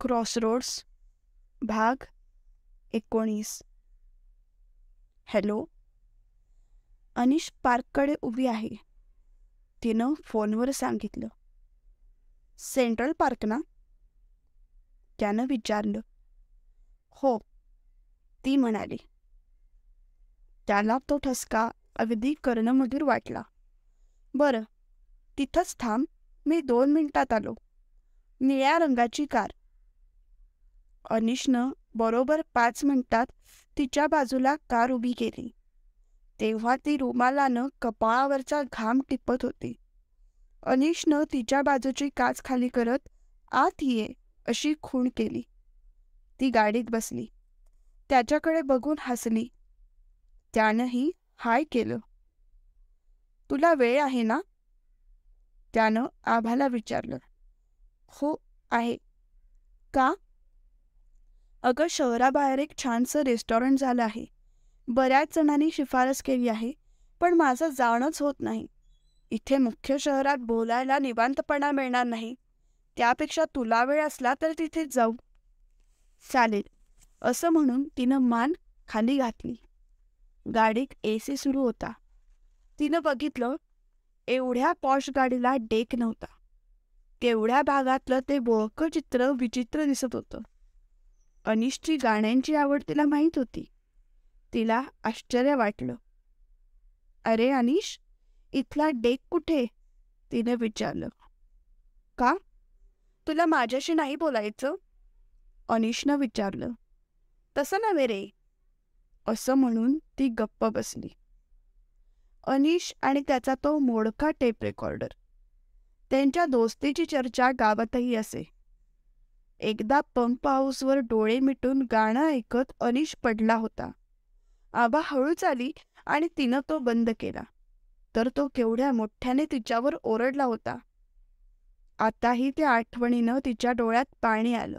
crossroads भाग एकोणीस hello अनिश पार्ककडे उभी आहे तिनं फोनवर सांगितलं सेंट्रल पार्क ना त्यानं विचारलं हो ती म्हणाली त्याला तो ठसका अगदी कर्णमधूर वाटला बरं तिथंच थांब मी दोन मिनिटात आलो निळ्या रंगाची कार अनिशनं बरोबर पाच मिनिटात तिच्या बाजूला कार उभी केली तेव्हा ती रुमालानं कपाळावरचा घाम टिपत होती अनिशनं तिच्या बाजूची काच खाली करत आत ये अशी खूण केली ती गाडीत बसली त्याच्याकडे बघून हसली त्यानंही हाय केलं तुला वेळ आहे ना त्यानं आभाला विचारलं हो आहे का अगं शहराबाहेर एक छानसं रेस्टॉरंट झालं आहे बऱ्याच जणांनी शिफारस केली आहे पण माझं जाणंच होत नाही इथे मुख्य शहरात बोलायला निवांतपणा मिळणार नाही त्यापेक्षा तुला वेळ असला तर तिथे जाऊ चालेल असं म्हणून तिनं मान खाली घातली गाडीत ए सी सुरू होता तिनं बघितलं एवढ्या पॉश गाडीला डेक नव्हता तेवढ्या भागातलं ते बोळकं चित्र विचित्र दिसत होतं अनिशची गाण्यांची आवड तिला माहीत होती तिला आश्चर्य वाटलं अरे अनिश इथला डेक कुठे तिने विचारलं का तुला माझ्याशी नाही बोलायचं अनिशनं विचारलं तसं नव्हे रे असं म्हणून ती गप्प बसली अनिश आणि त्याचा तो मोडका टेप रेकॉर्डर त्यांच्या दोस्तीची चर्चा गावातही असे एकदा पंप हाऊसवर डोळे मिटून गाणं ऐकत अनिश पडला होता आबा हळूच आली आणि तिनं तो बंद केला तर तो केवढ्या मोठ्याने तिच्यावर ओरडला होता आताही त्या आठवणीनं तिच्या डोळ्यात पाणी आलं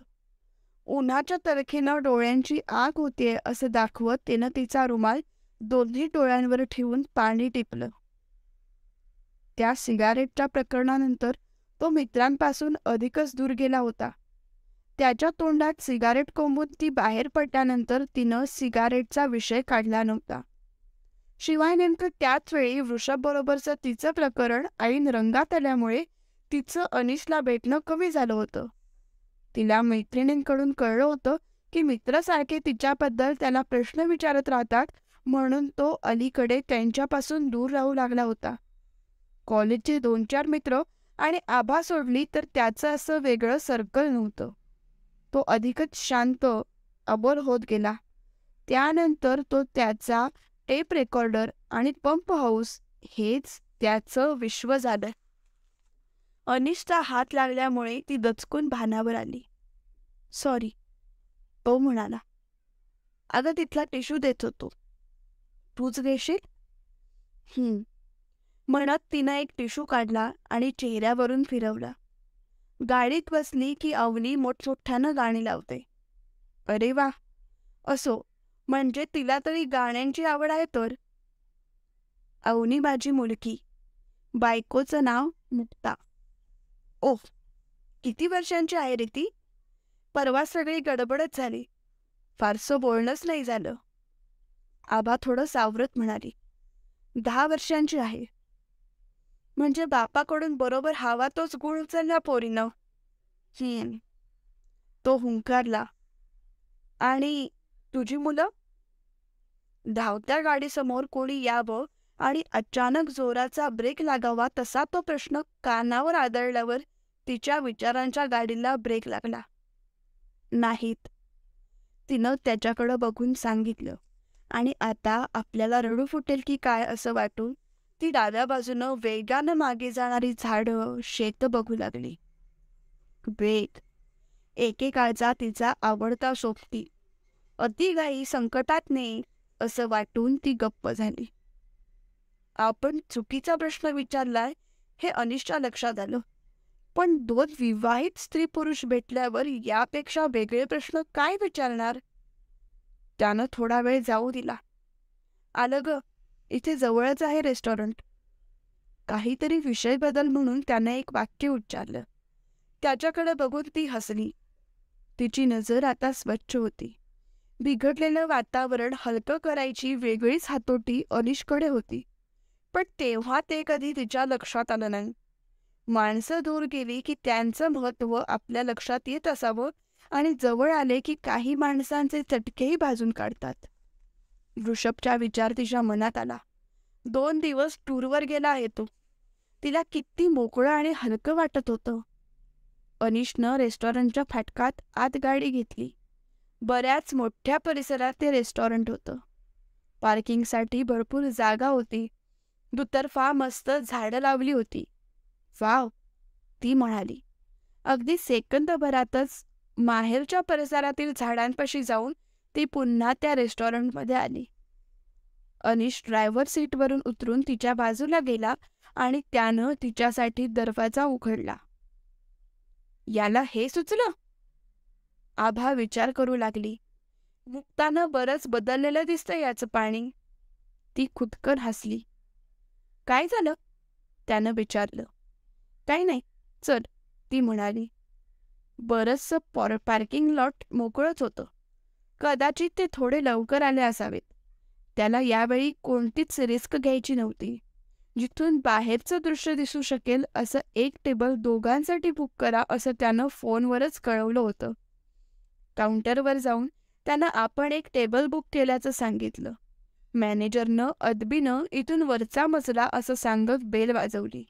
उन्हाच्या तर्खेनं डोळ्यांची आग होतीये असं दाखवत तिनं तिचा रुमाल दोन्ही डोळ्यांवर ठेवून पाणी टिपलं त्या सिगारेटच्या प्रकरणानंतर तो मित्रांपासून अधिकच दूर गेला होता त्याच्या तोंडात सिगारेट कोंबून ती बाहेर पडल्यानंतर तिनं सिगारेटचा विषय काढला नव्हता शिवाय नेमकं त्याच वेळी वृषभबरोबरचं तिचं प्रकरण ऐन रंगात आल्यामुळे तिचं अनिशला भेटणं कमी झालं होतं तिला मैत्रिणींकडून कळलं होतं की मित्रासारखे तिच्याबद्दल त्याला प्रश्न विचारत राहतात म्हणून तो अलीकडे त्यांच्यापासून दूर राहू लागला होता कॉलेजचे दोन चार मित्र आणि आभा सोडली तर त्याचं असं वेगळं सर्कल नव्हतं तो अधिकच शांत अबोल होत गेला त्यानंतर तो त्याचा टेप रेकॉर्डर आणि पंप हाऊस हेच त्याचं विश्व झालं अनिष्ठा हात लागल्यामुळे ती दचकून भानावर आली सॉरी तो म्हणाला अगं तिथला टिश्यू देत होतो तूच घेशील म्हणत तिनं एक टिशू काढला आणि चेहऱ्यावरून फिरवला गाडीत बसली की अवनी मोठमोठ्यानं गाणी लावते अरे वा असो म्हणजे तिला तरी गाण्यांची आवड आहे तर अवनी माझी मुलगी बायकोचं नाव मुक्ता ओ किती वर्षांची आहे रे ती परवा सगळी गडबडच झाली फारसं बोलणंच नाही झालं आबा थोडं सावरत म्हणाली दहा वर्षांची आहे म्हणजे बापाकडून बरोबर हवा तोच गुळ उचलला पोरीनं तो हुंकारला आणि तुझी मुलं धावत्या गाडीसमोर कोणी यावं आणि अचानक जोराचा ब्रेक लागावा तसा तो प्रश्न कानावर आदळल्यावर तिच्या विचारांच्या गाडीला ब्रेक लागला नाहीत तिनं त्याच्याकडं बघून सांगितलं आणि आता आपल्याला रडू फुटेल की काय असं वाटून ती डाव्या बाजूनं वेगानं मागे जाणारी झाडं शेत बघू लागली वेग एकेकाळचा तिचा आवडता सोबती अतिघाई संकटात नाही असं वाटून ती गप्प झाली आपण चुकीचा प्रश्न विचारलाय हे अनिष्टा लक्षात आलं पण दोन विवाहित स्त्री पुरुष भेटल्यावर यापेक्षा वेगळे प्रश्न काय विचारणार त्यानं थोडा वेळ जाऊ दिला आलं ग इथे जवळच आहे रेस्टॉरंट काहीतरी विषय बदल म्हणून त्याने एक वाक्य उच्चारलं त्याच्याकडे बघून ती हसली तिची नजर आता स्वच्छ होती बिघडलेलं वातावरण हलकं करायची वेगळीच हातोटी अनिशकडे होती पण तेव्हा ते कधी तिच्या लक्षात आलं नाही माणसं दूर गेली की त्यांचं महत्त्व आपल्या लक्षात येत असावं आणि जवळ आले की काही माणसांचे चटकेही भाजून काढतात वृषभच्या विचार तिच्या मनात आला दोन दिवस टूरवर गेला आहे तो तिला किती मोकळं आणि हलकं वाटत होतं अनिशनं रेस्टॉरंटच्या फाटकात आत गाडी घेतली बऱ्याच मोठ्या परिसरात ते रेस्टॉरंट होतं पार्किंगसाठी भरपूर जागा होती दुतर्फा मस्त झाडं लावली होती वाव ती म्हणाली अगदी सेकंदभरातच माहेरच्या परिसरातील झाडांपाशी जाऊन ती पुन्हा त्या रेस्टॉरंटमध्ये आली अनिश ड्रायव्हर सीटवरून उतरून तिच्या बाजूला गेला आणि त्यानं तिच्यासाठी दरवाजा उघडला याला हे सुचलं आभा विचार करू लागली मुक्तानं बरंच बदललेलं दिसतं याचं पाणी ती खुदकन हसली काय झालं त्यानं विचारलं काही नाही चल ती म्हणाली बरंचसं पॉर पार्किंग लॉट मोकळंच होतं कदाचित ते थोडे लवकर आले असावेत त्याला यावेळी कोणतीच रिस्क घ्यायची नव्हती जिथून बाहेरचं दृश्य दिसू शकेल असं एक टेबल दोघांसाठी बुक करा असं त्यानं फोनवरच कळवलं होतं काउंटरवर जाऊन त्यानं आपण एक टेबल बुक केल्याचं सांगितलं मॅनेजरनं अदबीनं इथून वरचा मजला असं सांगत बेल वाजवली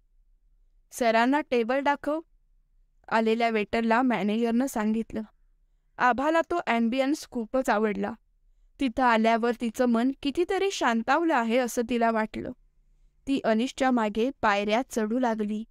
सरांना टेबल दाखव आलेल्या वेटरला मॅनेजरनं सांगितलं आभाला तो ॲम्बियन्स खूपच आवडला तिथं आल्यावर तिचं मन कितीतरी शांतावलं आहे असं तिला वाटलं ती अनिशच्या मागे पायऱ्या चढू लागली